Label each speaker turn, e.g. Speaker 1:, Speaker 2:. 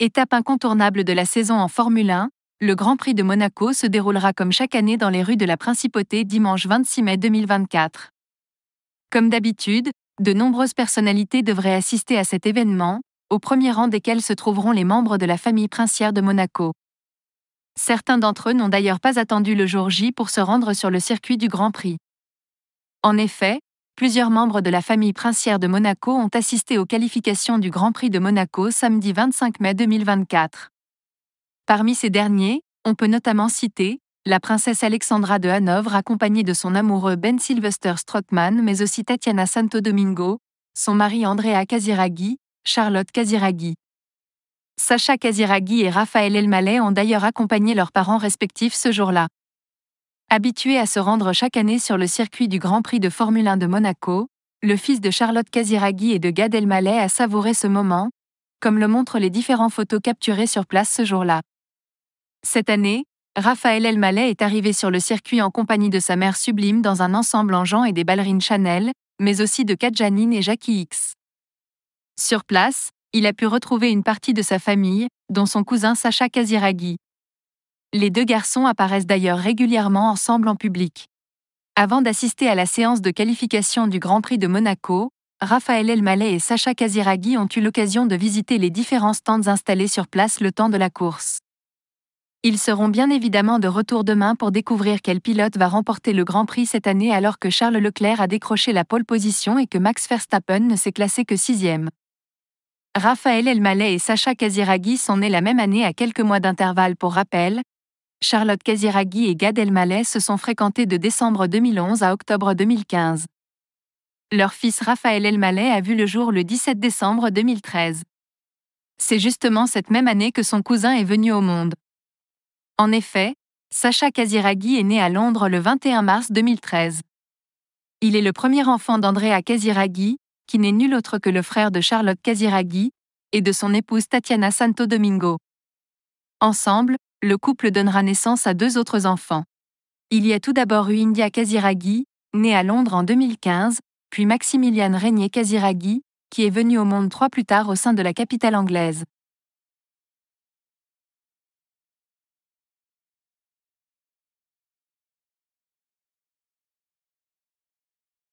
Speaker 1: Étape incontournable de la saison en Formule 1, le Grand Prix de Monaco se déroulera comme chaque année dans les rues de la Principauté dimanche 26 mai 2024. Comme d'habitude, de nombreuses personnalités devraient assister à cet événement, au premier rang desquels se trouveront les membres de la famille princière de Monaco. Certains d'entre eux n'ont d'ailleurs pas attendu le jour J pour se rendre sur le circuit du Grand Prix. En effet, plusieurs membres de la famille princière de Monaco ont assisté aux qualifications du Grand Prix de Monaco samedi 25 mai 2024. Parmi ces derniers, on peut notamment citer la princesse Alexandra de Hanovre accompagnée de son amoureux Ben Sylvester Strottmann mais aussi Tatiana Santo Domingo, son mari Andrea Casiraghi, Charlotte Casiraghi. Sacha Casiraghi et Raphaël Elmaleh ont d'ailleurs accompagné leurs parents respectifs ce jour-là. Habitué à se rendre chaque année sur le circuit du Grand Prix de Formule 1 de Monaco, le fils de Charlotte Casiraghi et de Gad Elmaleh a savouré ce moment, comme le montrent les différentes photos capturées sur place ce jour-là. Cette année, Raphaël Elmaleh est arrivé sur le circuit en compagnie de sa mère sublime dans un ensemble en Jean et des ballerines Chanel, mais aussi de Katjanine et Jackie X. Sur place, il a pu retrouver une partie de sa famille, dont son cousin Sacha Casiraghi. Les deux garçons apparaissent d'ailleurs régulièrement ensemble en public. Avant d'assister à la séance de qualification du Grand Prix de Monaco, Raphaël Elmaleh et Sacha Kaziragi ont eu l'occasion de visiter les différents stands installés sur place le temps de la course. Ils seront bien évidemment de retour demain pour découvrir quel pilote va remporter le Grand Prix cette année alors que Charles Leclerc a décroché la pole position et que Max Verstappen ne s'est classé que sixième. Raphaël Elmaleh et Sacha Kaziragi sont nés la même année à quelques mois d'intervalle pour rappel, Charlotte Casiraghi et Gad Elmaleh se sont fréquentés de décembre 2011 à octobre 2015. Leur fils Raphaël Elmaleh a vu le jour le 17 décembre 2013. C'est justement cette même année que son cousin est venu au monde. En effet, Sacha Casiraghi est né à Londres le 21 mars 2013. Il est le premier enfant d'Andrea Casiraghi, qui n'est nul autre que le frère de Charlotte Casiraghi, et de son épouse Tatiana Santo Domingo. Ensemble, le couple donnera naissance à deux autres enfants. Il y a tout d'abord eu Kaziragi, née à Londres en 2015, puis Maximilian Régnier Kaziragi, qui est venu au monde trois plus tard au sein de la capitale anglaise.